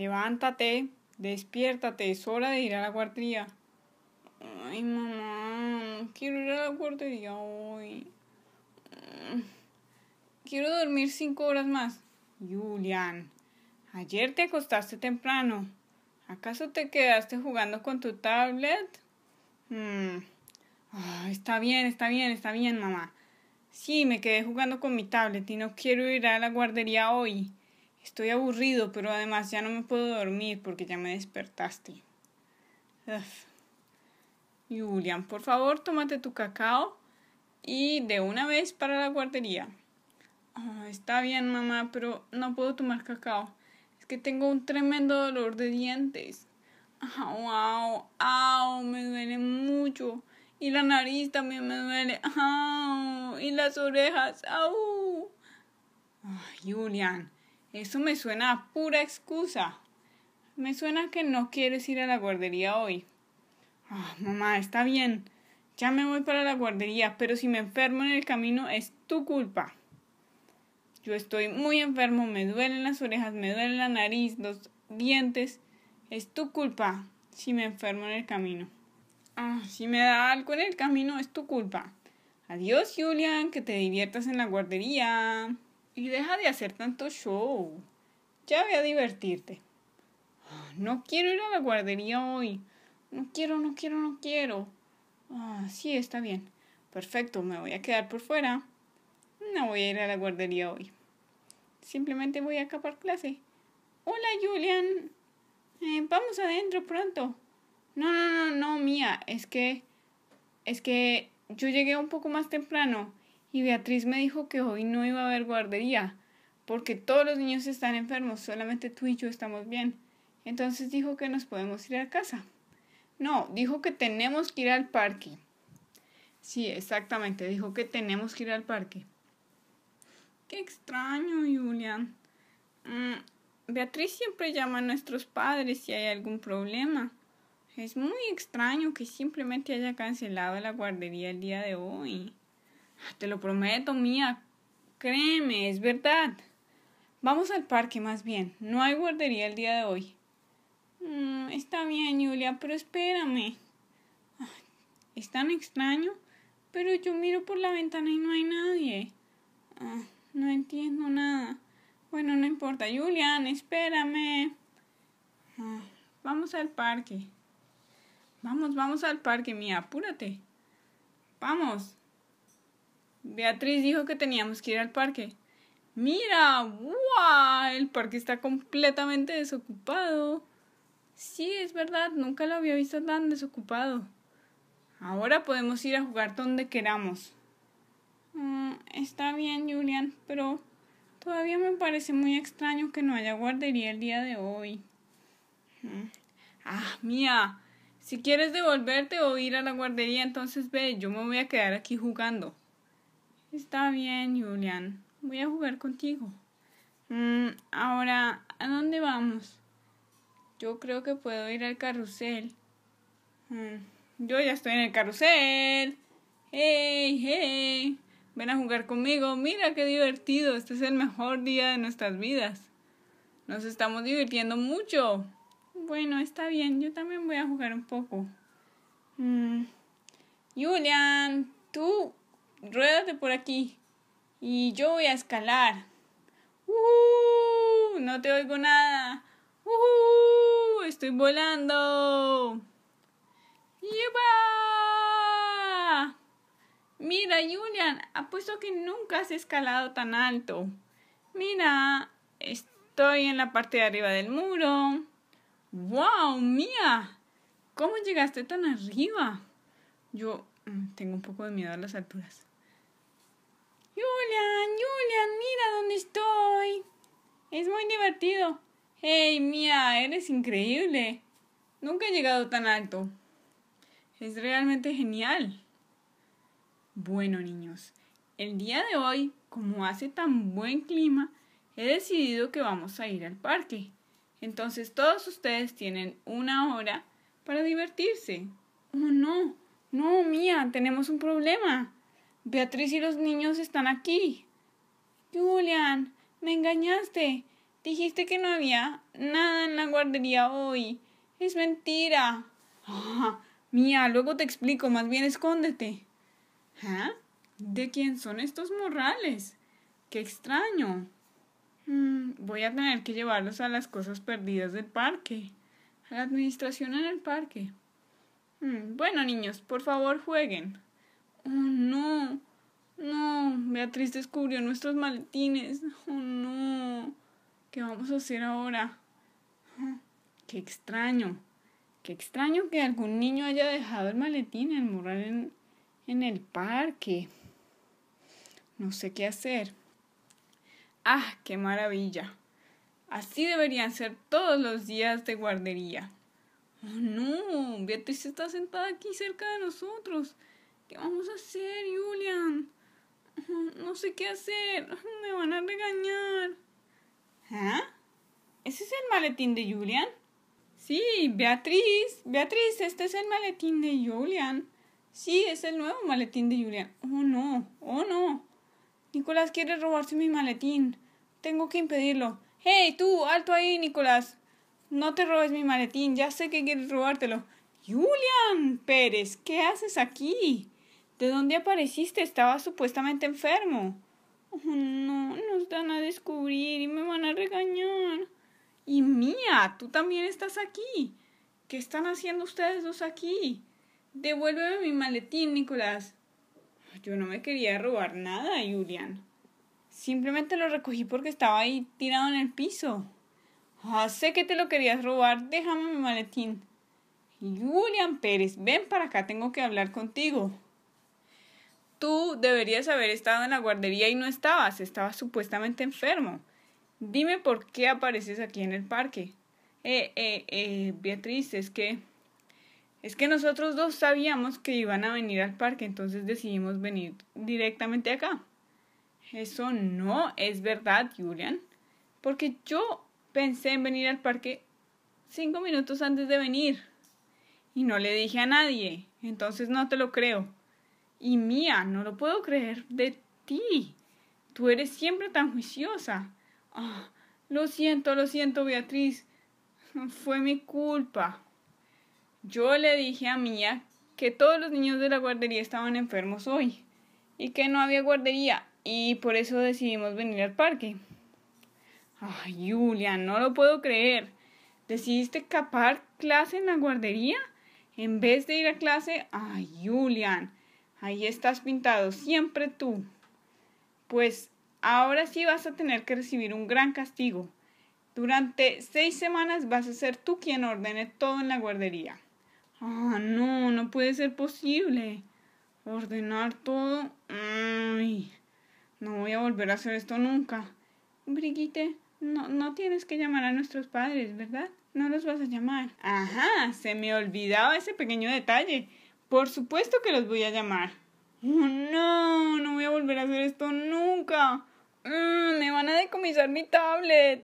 Levántate, despiértate, es hora de ir a la guardería. Ay, mamá, quiero ir a la guardería hoy. Quiero dormir cinco horas más. Julian, ayer te acostaste temprano. ¿Acaso te quedaste jugando con tu tablet? Hmm. Ah, está bien, está bien, está bien, mamá. Sí, me quedé jugando con mi tablet y no quiero ir a la guardería hoy. Estoy aburrido, pero además ya no me puedo dormir porque ya me despertaste. Julian, por favor, tómate tu cacao y de una vez para la guardería. Ah, está bien, mamá, pero no puedo tomar cacao. Es que tengo un tremendo dolor de dientes. Ah, au, au, me duele mucho. Y la nariz también me duele. Au, y las orejas, au. Julian, eso me suena a pura excusa. Me suena que no quieres ir a la guardería hoy. Ah, mamá, está bien. Ya me voy para la guardería, pero si me enfermo en el camino es tu culpa. Yo estoy muy enfermo, me duelen las orejas, me duele la nariz, los dientes. Es tu culpa si me enfermo en el camino. Ah, si me da algo en el camino es tu culpa. Adiós, Julian, que te diviertas en la guardería. Y deja de hacer tanto show. Ya voy a divertirte. Ah, no quiero ir a la guardería hoy. No quiero, no quiero, no quiero. Ah, sí, está bien. Perfecto, me voy a quedar por fuera. No voy a ir a la guardería hoy. Simplemente voy a acabar clase. Hola, Julian. Eh, vamos adentro pronto. No, no, no, no, mía. Es que... Es que yo llegué un poco más temprano y Beatriz me dijo que hoy no iba a haber guardería, porque todos los niños están enfermos, solamente tú y yo estamos bien. Entonces dijo que nos podemos ir a casa. No, dijo que tenemos que ir al parque. Sí, exactamente, dijo que tenemos que ir al parque. Qué extraño, Julian. Mm, Beatriz siempre llama a nuestros padres si hay algún problema. Es muy extraño que simplemente haya cancelado la guardería el día de hoy. Te lo prometo, mía. Créeme, es verdad. Vamos al parque más bien. No hay guardería el día de hoy. Mm, está bien, Julia, pero espérame. Ah, es tan extraño, pero yo miro por la ventana y no hay nadie. Ah, no entiendo nada. Bueno, no importa. Julian, espérame. Ah, vamos al parque. Vamos, vamos al parque, mía. Apúrate. Vamos. Beatriz dijo que teníamos que ir al parque. Mira, ¡Wow! El parque está completamente desocupado. Sí, es verdad, nunca lo había visto tan desocupado. Ahora podemos ir a jugar donde queramos. Mm, está bien, Julian, pero todavía me parece muy extraño que no haya guardería el día de hoy. Mm. Ah, mía, si quieres devolverte o ir a la guardería, entonces ve, yo me voy a quedar aquí jugando. Está bien, Julian. Voy a jugar contigo. Mm, ahora, ¿a dónde vamos? Yo creo que puedo ir al carrusel. Mm, yo ya estoy en el carrusel. ¡Hey, hey! Ven a jugar conmigo. Mira qué divertido. Este es el mejor día de nuestras vidas. Nos estamos divirtiendo mucho. Bueno, está bien. Yo también voy a jugar un poco. Mm, Julian, tú ruédate por aquí. Y yo voy a escalar. ¡Uh! No te oigo nada. ¡Uh! Estoy volando. ¡Lleva! Mira, Julian, apuesto que nunca has escalado tan alto. Mira, estoy en la parte de arriba del muro. ¡Wow, mía! ¿Cómo llegaste tan arriba? Yo mm, tengo un poco de miedo a las alturas. Julian, Julian, mira dónde estoy. Es muy divertido. Hey, Mia, eres increíble. Nunca he llegado tan alto. Es realmente genial. Bueno, niños, el día de hoy, como hace tan buen clima, he decidido que vamos a ir al parque. Entonces todos ustedes tienen una hora para divertirse. Oh, no, no, Mía, tenemos un problema. Beatriz y los niños están aquí. Julian, me engañaste. Dijiste que no había nada en la guardería hoy. Es mentira. Ah, mía, luego te explico. Más bien escóndete. ¿Ah? ¿De quién son estos morrales? Qué extraño. Mm, voy a tener que llevarlos a las cosas perdidas del parque. A la administración en el parque. Mm, bueno, niños, por favor jueguen. Oh, no. No, Beatriz descubrió nuestros maletines. Oh, no. ¿Qué vamos a hacer ahora? Ah, qué extraño. Qué extraño que algún niño haya dejado el maletín en morral en, en el parque. No sé qué hacer. ¡Ah, qué maravilla! Así deberían ser todos los días de guardería. Oh, no, Beatriz está sentada aquí cerca de nosotros. ¿Qué vamos a hacer, Julian? No sé qué hacer. Me van a regañar. ¿Ah? ¿Ese es el maletín de Julian? Sí, Beatriz. Beatriz, este es el maletín de Julian. Sí, es el nuevo maletín de Julian. Oh, no. Oh, no. Nicolás quiere robarse mi maletín. Tengo que impedirlo. Hey, tú, alto ahí, Nicolás. No te robes mi maletín. Ya sé que quieres robártelo. Julian Pérez, ¿qué haces aquí? ¿De dónde apareciste? Estaba supuestamente enfermo. Oh, no, nos dan a descubrir y me van a regañar. Y mía, tú también estás aquí. ¿Qué están haciendo ustedes dos aquí? Devuélveme mi maletín, Nicolás. Yo no me quería robar nada, Julian. Simplemente lo recogí porque estaba ahí tirado en el piso. Ah, sé que te lo querías robar. Déjame mi maletín. Julian Pérez, ven para acá, tengo que hablar contigo tú deberías haber estado en la guardería y no estabas, estabas supuestamente enfermo. Dime por qué apareces aquí en el parque. Eh, eh, eh, Beatriz, es que es que nosotros dos sabíamos que iban a venir al parque, entonces decidimos venir directamente acá. Eso no es verdad, Julian, porque yo pensé en venir al parque cinco minutos antes de venir y no le dije a nadie, entonces no te lo creo y mía, no lo puedo creer de ti. Tú eres siempre tan juiciosa. Ah, lo siento, lo siento, Beatriz. Fue mi culpa. Yo le dije a Mía que todos los niños de la guardería estaban enfermos hoy y que no había guardería y por eso decidimos venir al parque. Ay, Julia, no lo puedo creer. ¿Decidiste escapar clase en la guardería? En vez de ir a clase, ay, Julian, Ahí estás pintado, siempre tú. Pues ahora sí vas a tener que recibir un gran castigo. Durante seis semanas vas a ser tú quien ordene todo en la guardería. Ah, no, no puede ser posible. Ordenar todo. Ay, no voy a volver a hacer esto nunca. Brigitte, no, no tienes que llamar a nuestros padres, ¿verdad? No los vas a llamar. Ajá, se me olvidaba ese pequeño detalle. Por supuesto que los voy a llamar. Oh, no, no voy a volver a hacer esto nunca. Mm, me van a decomisar mi tablet.